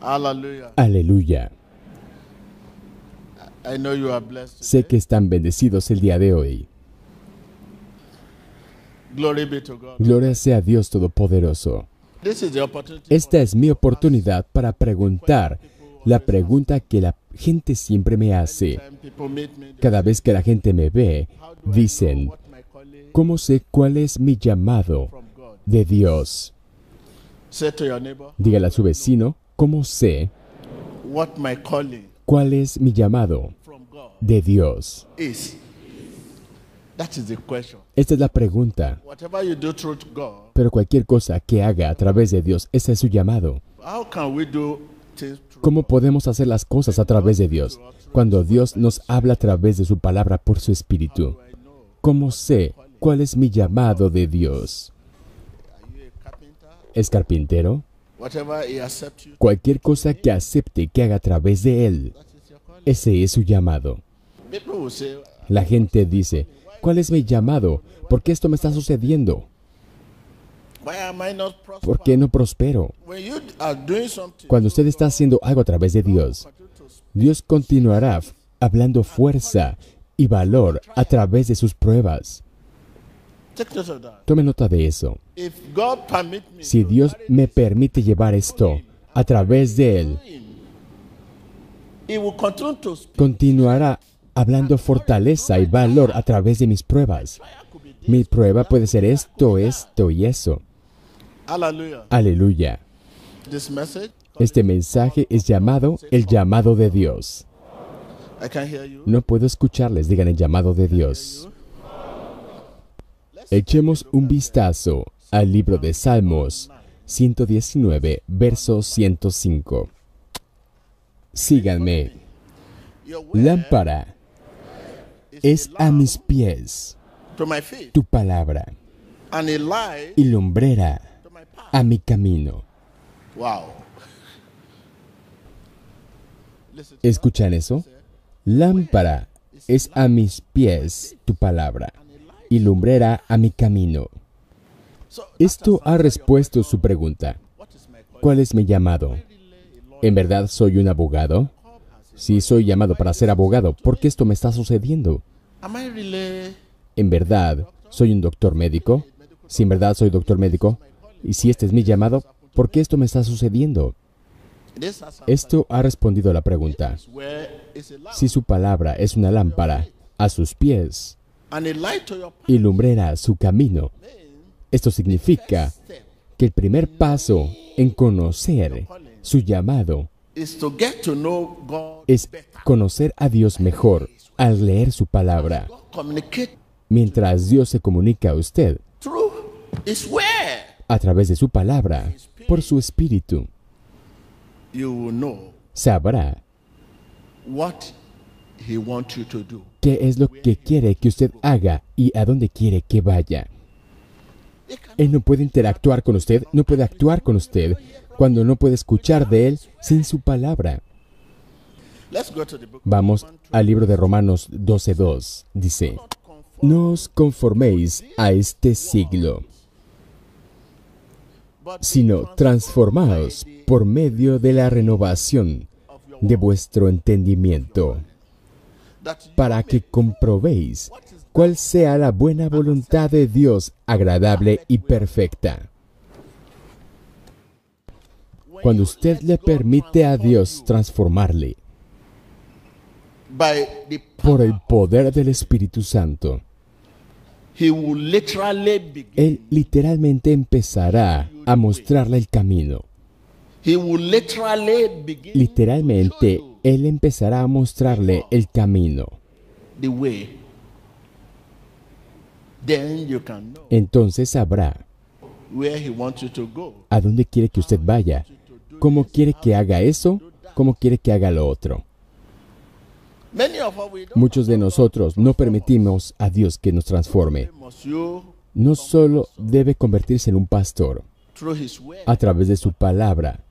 Aleluya. Sé que están bendecidos el día de hoy. Gloria sea a Dios Todopoderoso. Esta es mi oportunidad para preguntar la pregunta que la gente siempre me hace. Cada vez que la gente me ve, dicen, ¿cómo sé cuál es mi llamado de Dios? Dígale a su vecino, ¿Cómo sé cuál es mi llamado de Dios? Esta es la pregunta. Pero cualquier cosa que haga a través de Dios, ese es su llamado. ¿Cómo podemos hacer las cosas a través de Dios? Cuando Dios nos habla a través de su palabra por su espíritu. ¿Cómo sé cuál es mi llamado de Dios? ¿Es carpintero? Cualquier cosa que acepte que haga a través de Él, ese es su llamado. Uh, La gente dice, ¿cuál es mi llamado? ¿Por qué esto me está sucediendo? ¿Por qué no prospero? Cuando usted está haciendo algo a través de Dios, Dios continuará hablando fuerza y valor a través de sus pruebas. Tome nota de eso. Si Dios me permite llevar esto a través de Él, continuará hablando fortaleza y valor a través de mis pruebas. Mi prueba puede ser esto, esto y eso. Aleluya. Este mensaje es llamado el llamado de Dios. No puedo escucharles, digan el llamado de Dios. Echemos un vistazo al libro de Salmos 119, verso 105. Síganme. Lámpara es a mis pies tu palabra y lumbrera a mi camino. ¿Escuchan eso? Lámpara es a mis pies tu palabra y lumbrera a mi camino. Esto ha respuesto su pregunta. ¿Cuál es mi llamado? ¿En verdad soy un abogado? Si soy llamado para ser abogado, ¿por qué esto me está sucediendo? ¿En verdad soy un doctor médico? Si en verdad soy doctor médico, y si este es mi llamado, ¿por qué esto me está sucediendo? Esto ha respondido a la pregunta. Si su palabra es una lámpara a sus pies, y su camino. Esto significa que el primer paso en conocer su llamado es conocer a Dios mejor al leer su palabra. Mientras Dios se comunica a usted a través de su palabra, por su espíritu, sabrá qué es lo que quiere que usted haga y a dónde quiere que vaya. Él no puede interactuar con usted, no puede actuar con usted, cuando no puede escuchar de él sin su palabra. Vamos al libro de Romanos 12.2. Dice, no os conforméis a este siglo, sino transformaos por medio de la renovación de vuestro entendimiento para que comprobéis cuál sea la buena voluntad de Dios agradable y perfecta. Cuando usted le permite a Dios transformarle por el poder del Espíritu Santo, Él literalmente empezará a mostrarle el camino. Literalmente él empezará a mostrarle oh. el camino. Entonces sabrá a dónde quiere que usted vaya, cómo quiere que haga eso, cómo quiere que haga lo otro. Muchos de nosotros no permitimos a Dios que nos transforme. No solo debe convertirse en un pastor a través de su palabra,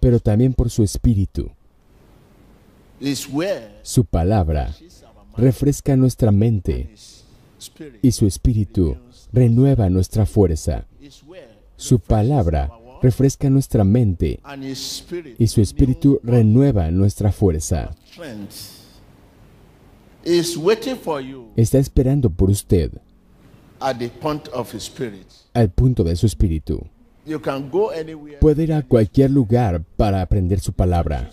pero también por su espíritu. Su palabra refresca nuestra mente y su espíritu renueva nuestra fuerza. Su palabra refresca nuestra mente y su espíritu renueva nuestra fuerza. Está esperando por usted al punto de su espíritu. Puede ir a cualquier lugar para aprender su palabra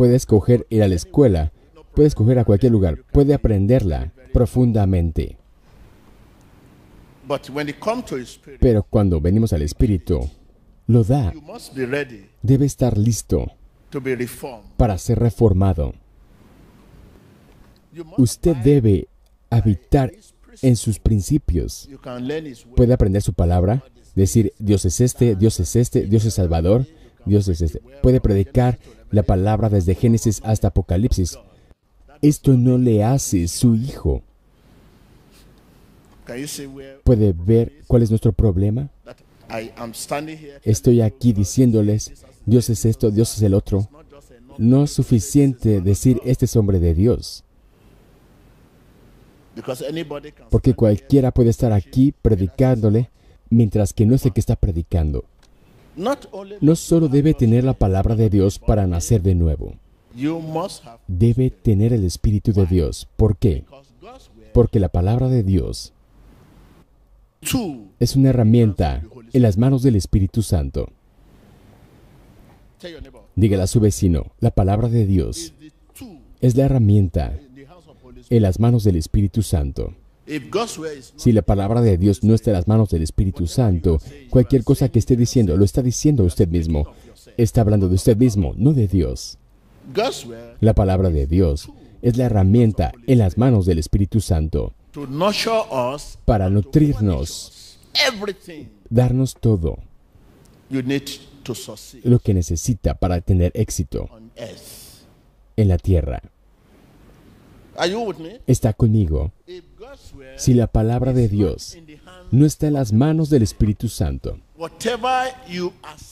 puede escoger ir a la escuela, puede escoger a cualquier lugar, puede aprenderla profundamente. Pero cuando venimos al Espíritu, lo da. Debe estar listo para ser reformado. Usted debe habitar en sus principios. Puede aprender su palabra, decir Dios es este, Dios es este, Dios es Salvador, Dios es este. Puede predicar la palabra desde Génesis hasta Apocalipsis. Esto no le hace su hijo. ¿Puede ver cuál es nuestro problema? Estoy aquí diciéndoles, Dios es esto, Dios es el otro. No es suficiente decir, este es hombre de Dios. Porque cualquiera puede estar aquí predicándole mientras que no es el que está predicando. No solo debe tener la palabra de Dios para nacer de nuevo, debe tener el Espíritu de Dios. ¿Por qué? Porque la palabra de Dios es una herramienta en las manos del Espíritu Santo. Dígale a su vecino, la palabra de Dios es la herramienta en las manos del Espíritu Santo. Si la palabra de Dios no está en las manos del Espíritu Santo, cualquier cosa que esté diciendo lo está diciendo usted mismo. Está hablando de usted mismo, no de Dios. La palabra de Dios es la herramienta en las manos del Espíritu Santo para nutrirnos, darnos todo lo que necesita para tener éxito en la tierra. ¿Está conmigo? si la palabra de Dios no está en las manos del Espíritu Santo,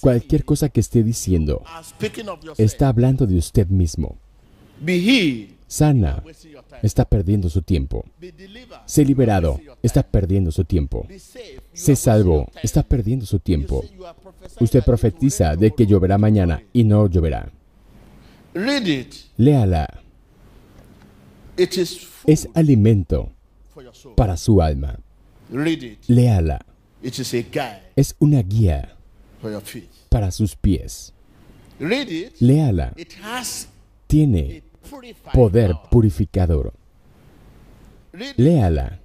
cualquier cosa que esté diciendo está hablando de usted mismo. Sana está perdiendo su tiempo. Sé liberado está perdiendo su tiempo. Sé salvo está perdiendo su tiempo. Usted profetiza de que lloverá mañana y no lloverá. Léala. Es alimento para su alma. Léala. Es una guía para sus pies. Léala. Tiene poder purificador. Léala.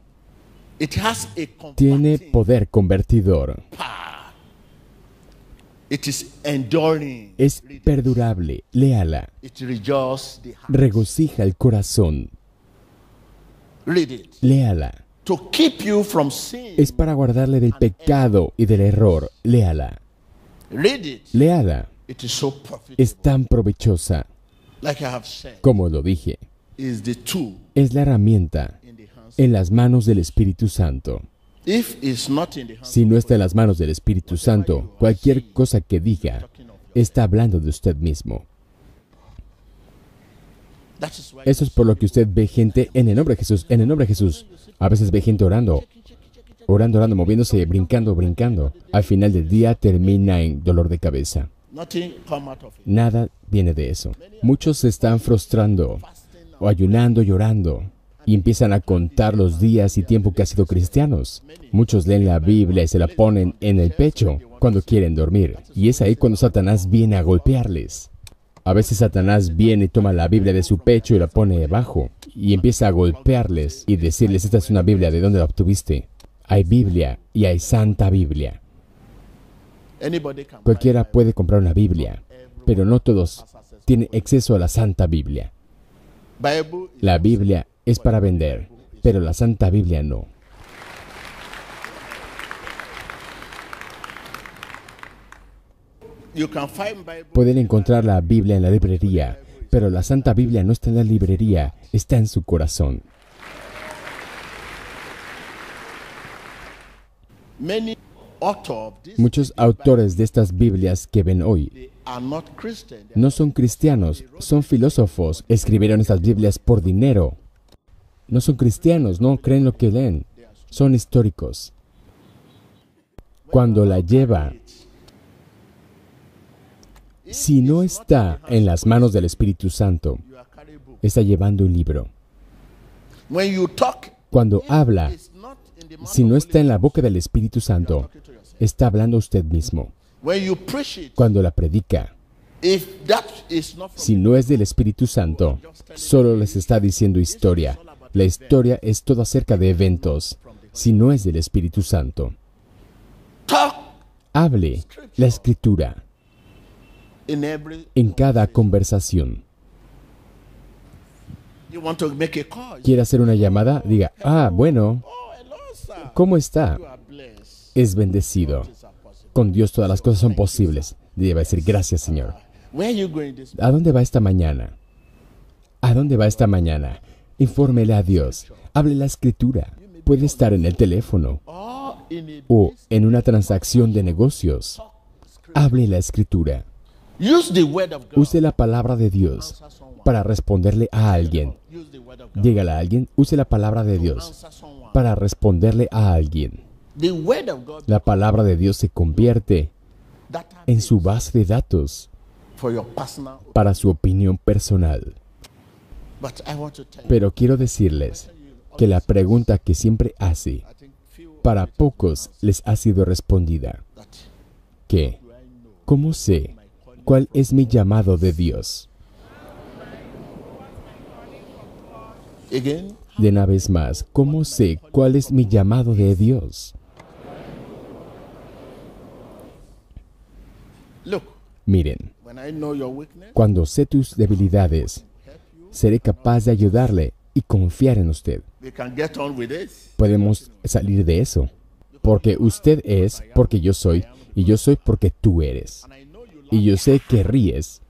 Tiene poder convertidor. Es perdurable. Léala. Regocija el corazón. Léala. Es para guardarle del pecado y del error. Léala. Léala. Es tan provechosa. Como lo dije, es la herramienta en las manos del Espíritu Santo. Si no está en las manos del Espíritu Santo, cualquier cosa que diga está hablando de usted mismo. Eso es por lo que usted ve gente en el nombre de Jesús, en el nombre de Jesús. A veces ve gente orando, orando, orando, moviéndose, brincando, brincando. Al final del día termina en dolor de cabeza. Nada viene de eso. Muchos se están frustrando o ayunando, llorando. Y empiezan a contar los días y tiempo que han sido cristianos. Muchos leen la Biblia y se la ponen en el pecho cuando quieren dormir. Y es ahí cuando Satanás viene a golpearles. A veces Satanás viene y toma la Biblia de su pecho y la pone debajo y empieza a golpearles y decirles, esta es una Biblia, ¿de dónde la obtuviste? Hay Biblia y hay Santa Biblia. Cualquiera puede comprar una Biblia, pero no todos tienen acceso a la Santa Biblia. La Biblia es para vender, pero la Santa Biblia no. Pueden encontrar la Biblia en la librería, pero la Santa Biblia no está en la librería, está en su corazón. Muchos autores de estas Biblias que ven hoy no son cristianos, son filósofos, escribieron estas Biblias por dinero. No son cristianos, no creen lo que leen, son históricos. Cuando la lleva si no está en las manos del Espíritu Santo, está llevando un libro. Cuando habla, si no está en la boca del Espíritu Santo, está hablando usted mismo. Cuando la predica, si no es del Espíritu Santo, solo les está diciendo historia. La historia es todo acerca de eventos, si no es del Espíritu Santo. Hable la escritura en cada conversación. ¿Quiere hacer una llamada? Diga, ah, bueno, ¿cómo está? Es bendecido. Con Dios todas las cosas son posibles. Debe decir, gracias Señor. ¿A dónde va esta mañana? ¿A dónde va esta mañana? Infórmele a Dios. Hable la escritura. Puede estar en el teléfono o en una transacción de negocios. Hable la escritura. Use la palabra de Dios para responderle a alguien. Dígale a alguien, use la palabra de Dios para responderle a alguien. La palabra de Dios se convierte en su base de datos para su opinión personal. Pero quiero decirles que la pregunta que siempre hace, para pocos les ha sido respondida, ¿Qué? ¿cómo sé ¿Cuál es mi llamado de Dios? De una vez más, ¿cómo sé cuál es mi llamado de Dios? Miren, cuando sé tus debilidades, seré capaz de ayudarle y confiar en usted. Podemos salir de eso, porque usted es porque yo soy y yo soy porque tú eres y yo sé que ríes.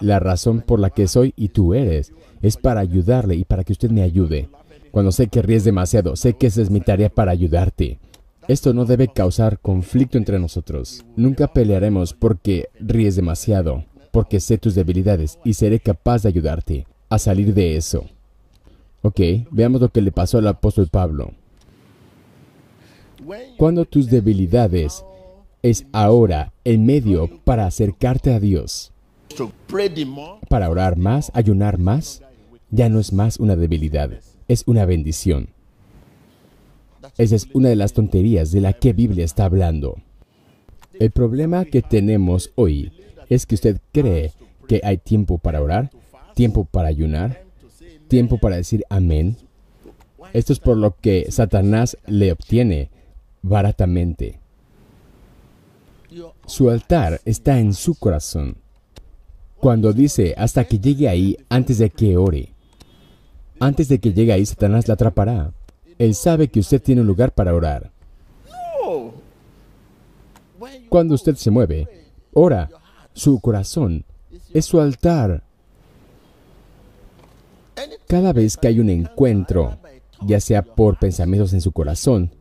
La razón por la que soy y tú eres es para ayudarle y para que usted me ayude. Cuando sé que ríes demasiado, sé que esa es mi tarea para ayudarte. Esto no debe causar conflicto entre nosotros. Nunca pelearemos porque ríes demasiado, porque sé tus debilidades y seré capaz de ayudarte a salir de eso. Ok, veamos lo que le pasó al apóstol Pablo. Cuando tus debilidades es ahora el medio para acercarte a Dios. Para orar más, ayunar más, ya no es más una debilidad, es una bendición. Esa es una de las tonterías de la que Biblia está hablando. El problema que tenemos hoy es que usted cree que hay tiempo para orar, tiempo para ayunar, tiempo para decir amén. Esto es por lo que Satanás le obtiene baratamente. Su altar está en su corazón. Cuando dice, hasta que llegue ahí, antes de que ore, antes de que llegue ahí, Satanás la atrapará. Él sabe que usted tiene un lugar para orar. Cuando usted se mueve, ora. Su corazón es su altar. Cada vez que hay un encuentro, ya sea por pensamientos en su corazón,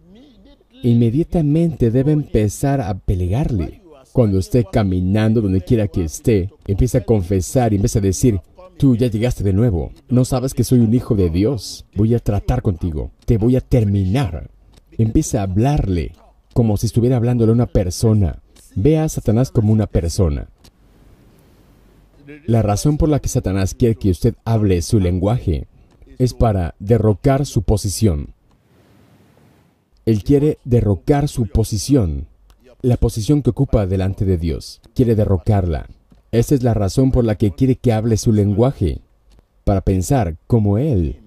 inmediatamente debe empezar a pelearle cuando esté caminando, donde quiera que esté, empieza a confesar y empieza a decir, tú ya llegaste de nuevo, no sabes que soy un hijo de Dios, voy a tratar contigo, te voy a terminar. Empieza a hablarle como si estuviera hablándole a una persona. Ve a Satanás como una persona. La razón por la que Satanás quiere que usted hable su lenguaje es para derrocar su posición. Él quiere derrocar su posición la posición que ocupa delante de Dios. Quiere derrocarla. Esa es la razón por la que quiere que hable su lenguaje, para pensar como Él.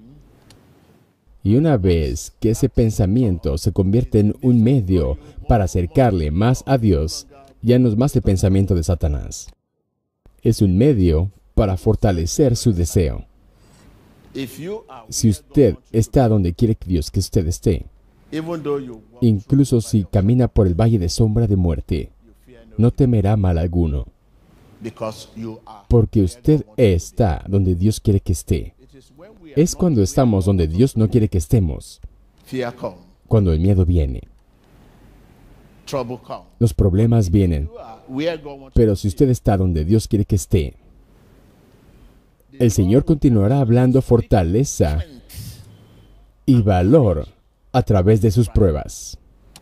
Y una vez que ese pensamiento se convierte en un medio para acercarle más a Dios, ya no es más el pensamiento de Satanás. Es un medio para fortalecer su deseo. Si usted está donde quiere que Dios que usted esté, Incluso si camina por el valle de sombra de muerte, no temerá mal alguno, porque usted está donde Dios quiere que esté. Es cuando estamos donde Dios no quiere que estemos, cuando el miedo viene. Los problemas vienen, pero si usted está donde Dios quiere que esté, el Señor continuará hablando fortaleza y valor a través de sus pruebas.